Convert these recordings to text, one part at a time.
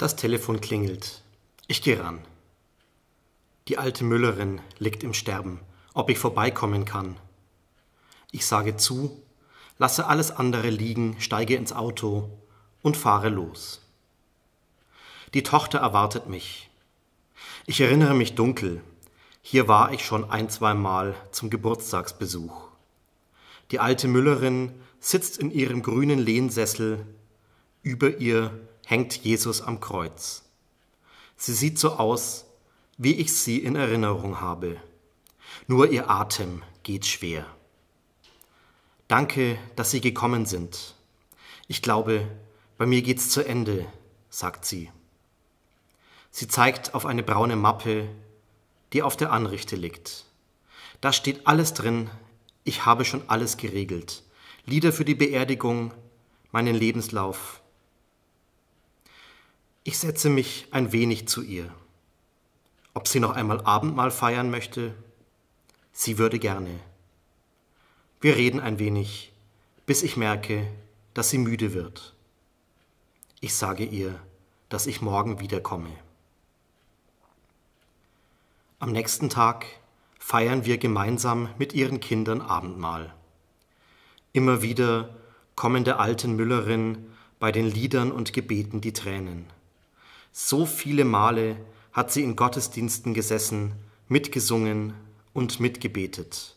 Das Telefon klingelt. Ich gehe ran. Die alte Müllerin liegt im Sterben, ob ich vorbeikommen kann. Ich sage zu, lasse alles andere liegen, steige ins Auto und fahre los. Die Tochter erwartet mich. Ich erinnere mich dunkel. Hier war ich schon ein, zweimal zum Geburtstagsbesuch. Die alte Müllerin sitzt in ihrem grünen Lehnsessel, über ihr hängt Jesus am Kreuz. Sie sieht so aus, wie ich sie in Erinnerung habe. Nur ihr Atem geht schwer. Danke, dass Sie gekommen sind. Ich glaube, bei mir geht's zu Ende, sagt sie. Sie zeigt auf eine braune Mappe, die auf der Anrichte liegt. Da steht alles drin, ich habe schon alles geregelt. Lieder für die Beerdigung, meinen Lebenslauf, ich setze mich ein wenig zu ihr. Ob sie noch einmal Abendmahl feiern möchte? Sie würde gerne. Wir reden ein wenig, bis ich merke, dass sie müde wird. Ich sage ihr, dass ich morgen wiederkomme. Am nächsten Tag feiern wir gemeinsam mit ihren Kindern Abendmahl. Immer wieder kommen der alten Müllerin bei den Liedern und Gebeten die Tränen. So viele Male hat sie in Gottesdiensten gesessen, mitgesungen und mitgebetet.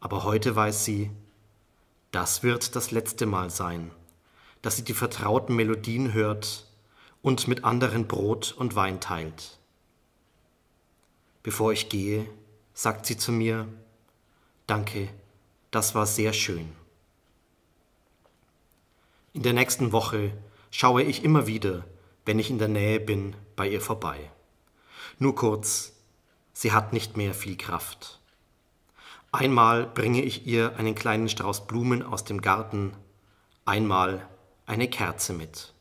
Aber heute weiß sie, das wird das letzte Mal sein, dass sie die vertrauten Melodien hört und mit anderen Brot und Wein teilt. Bevor ich gehe, sagt sie zu mir, Danke, das war sehr schön. In der nächsten Woche schaue ich immer wieder wenn ich in der Nähe bin, bei ihr vorbei. Nur kurz, sie hat nicht mehr viel Kraft. Einmal bringe ich ihr einen kleinen Strauß Blumen aus dem Garten, einmal eine Kerze mit.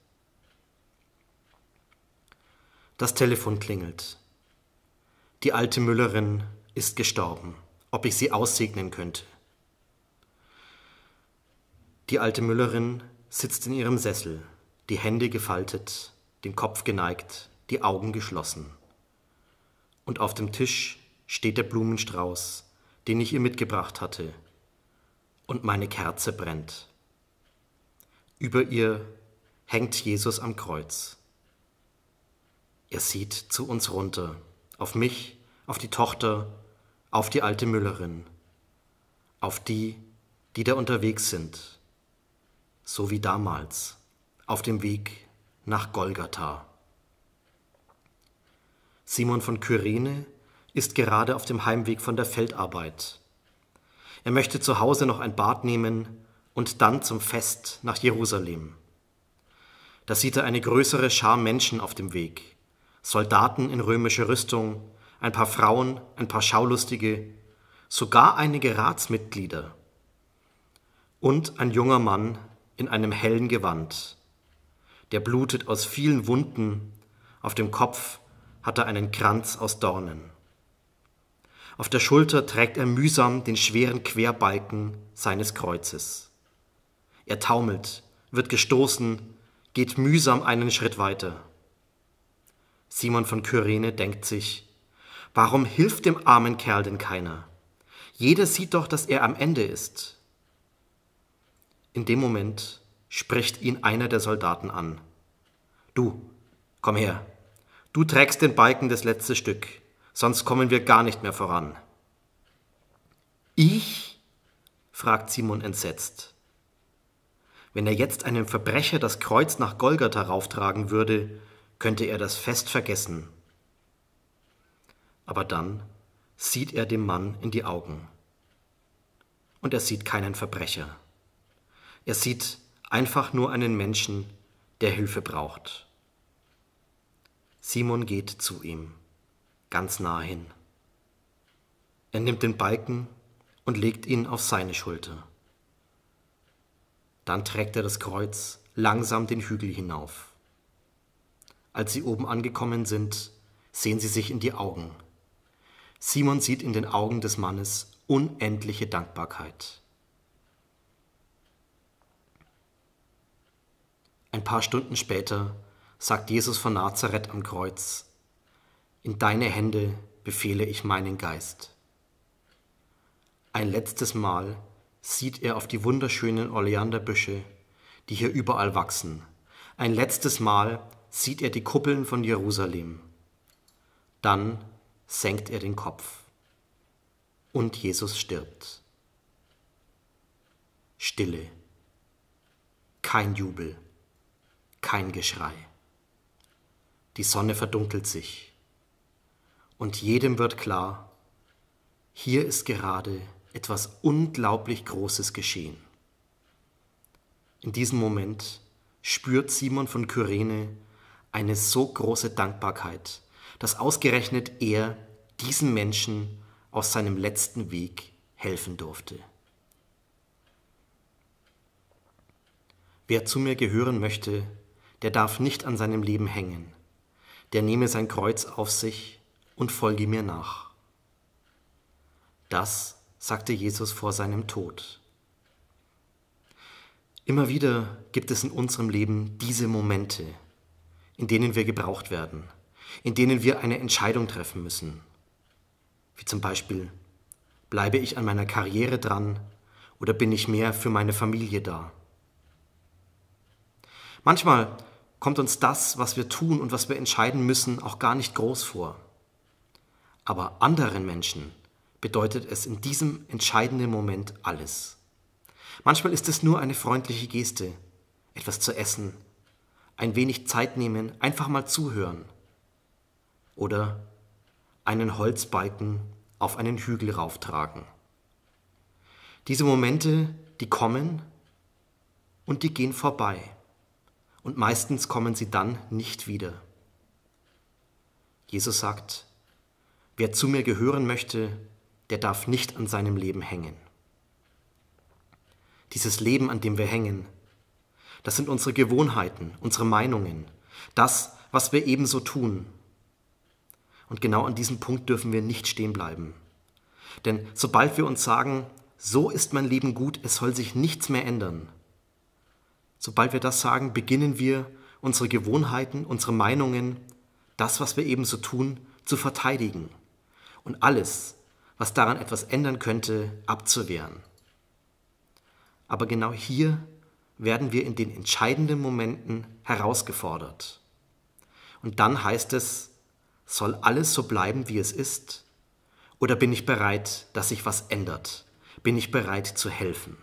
Das Telefon klingelt. Die alte Müllerin ist gestorben, ob ich sie aussegnen könnte. Die alte Müllerin sitzt in ihrem Sessel, die Hände gefaltet, den Kopf geneigt, die Augen geschlossen. Und auf dem Tisch steht der Blumenstrauß, den ich ihr mitgebracht hatte. Und meine Kerze brennt. Über ihr hängt Jesus am Kreuz. Er sieht zu uns runter, auf mich, auf die Tochter, auf die alte Müllerin, auf die, die da unterwegs sind, so wie damals, auf dem Weg nach Golgatha. Simon von Kyrene ist gerade auf dem Heimweg von der Feldarbeit. Er möchte zu Hause noch ein Bad nehmen und dann zum Fest nach Jerusalem. Da sieht er eine größere Schar Menschen auf dem Weg. Soldaten in römischer Rüstung, ein paar Frauen, ein paar Schaulustige, sogar einige Ratsmitglieder. Und ein junger Mann in einem hellen Gewand, der blutet aus vielen Wunden, auf dem Kopf hat er einen Kranz aus Dornen. Auf der Schulter trägt er mühsam den schweren Querbalken seines Kreuzes. Er taumelt, wird gestoßen, geht mühsam einen Schritt weiter. Simon von Kyrene denkt sich, warum hilft dem armen Kerl denn keiner? Jeder sieht doch, dass er am Ende ist. In dem Moment spricht ihn einer der Soldaten an. Du, komm her. Du trägst den Balken das letzte Stück, sonst kommen wir gar nicht mehr voran. Ich? fragt Simon entsetzt. Wenn er jetzt einem Verbrecher das Kreuz nach Golgatha rauftragen würde, könnte er das fest vergessen. Aber dann sieht er dem Mann in die Augen. Und er sieht keinen Verbrecher. Er sieht einfach nur einen Menschen, der Hilfe braucht. Simon geht zu ihm, ganz nah hin. Er nimmt den Balken und legt ihn auf seine Schulter. Dann trägt er das Kreuz langsam den Hügel hinauf. Als sie oben angekommen sind, sehen sie sich in die Augen. Simon sieht in den Augen des Mannes unendliche Dankbarkeit. Ein paar Stunden später sagt Jesus von Nazareth am Kreuz, In deine Hände befehle ich meinen Geist. Ein letztes Mal sieht er auf die wunderschönen Oleanderbüsche, die hier überall wachsen. Ein letztes Mal sieht er die Kuppeln von Jerusalem. Dann senkt er den Kopf. Und Jesus stirbt. Stille. Kein Jubel kein Geschrei. Die Sonne verdunkelt sich. Und jedem wird klar, hier ist gerade etwas unglaublich Großes geschehen. In diesem Moment spürt Simon von Kyrene eine so große Dankbarkeit, dass ausgerechnet er diesem Menschen aus seinem letzten Weg helfen durfte. Wer zu mir gehören möchte, der darf nicht an seinem Leben hängen, der nehme sein Kreuz auf sich und folge mir nach. Das sagte Jesus vor seinem Tod. Immer wieder gibt es in unserem Leben diese Momente, in denen wir gebraucht werden, in denen wir eine Entscheidung treffen müssen. Wie zum Beispiel, bleibe ich an meiner Karriere dran oder bin ich mehr für meine Familie da? Manchmal kommt uns das, was wir tun und was wir entscheiden müssen, auch gar nicht groß vor. Aber anderen Menschen bedeutet es in diesem entscheidenden Moment alles. Manchmal ist es nur eine freundliche Geste, etwas zu essen, ein wenig Zeit nehmen, einfach mal zuhören oder einen Holzbalken auf einen Hügel rauftragen. Diese Momente, die kommen und die gehen vorbei und meistens kommen sie dann nicht wieder. Jesus sagt, wer zu mir gehören möchte, der darf nicht an seinem Leben hängen. Dieses Leben, an dem wir hängen, das sind unsere Gewohnheiten, unsere Meinungen, das, was wir ebenso tun. Und genau an diesem Punkt dürfen wir nicht stehen bleiben. Denn sobald wir uns sagen, so ist mein Leben gut, es soll sich nichts mehr ändern, Sobald wir das sagen, beginnen wir, unsere Gewohnheiten, unsere Meinungen, das, was wir eben so tun, zu verteidigen und alles, was daran etwas ändern könnte, abzuwehren. Aber genau hier werden wir in den entscheidenden Momenten herausgefordert. Und dann heißt es, soll alles so bleiben, wie es ist? Oder bin ich bereit, dass sich was ändert? Bin ich bereit zu helfen?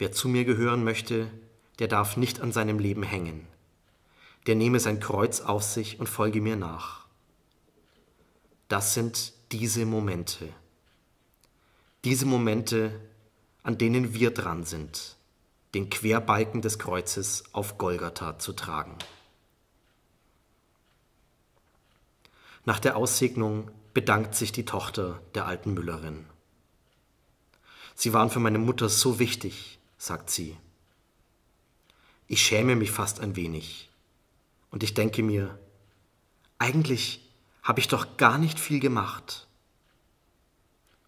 Wer zu mir gehören möchte, der darf nicht an seinem Leben hängen. Der nehme sein Kreuz auf sich und folge mir nach. Das sind diese Momente. Diese Momente, an denen wir dran sind, den Querbalken des Kreuzes auf Golgatha zu tragen. Nach der Aussegnung bedankt sich die Tochter der alten Müllerin. Sie waren für meine Mutter so wichtig, sagt sie. Ich schäme mich fast ein wenig. Und ich denke mir, eigentlich habe ich doch gar nicht viel gemacht.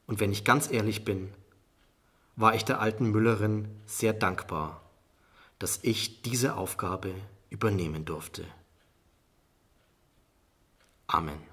Und wenn ich ganz ehrlich bin, war ich der alten Müllerin sehr dankbar, dass ich diese Aufgabe übernehmen durfte. Amen.